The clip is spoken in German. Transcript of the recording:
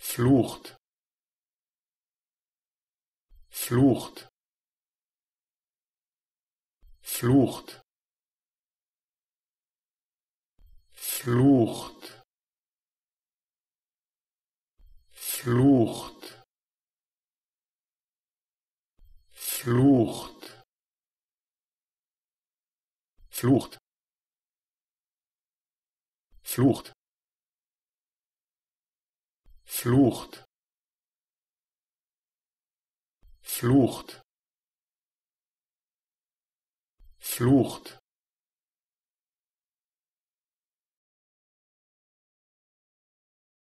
flucht flucht flucht flucht flucht flucht flucht flucht flucht flucht flucht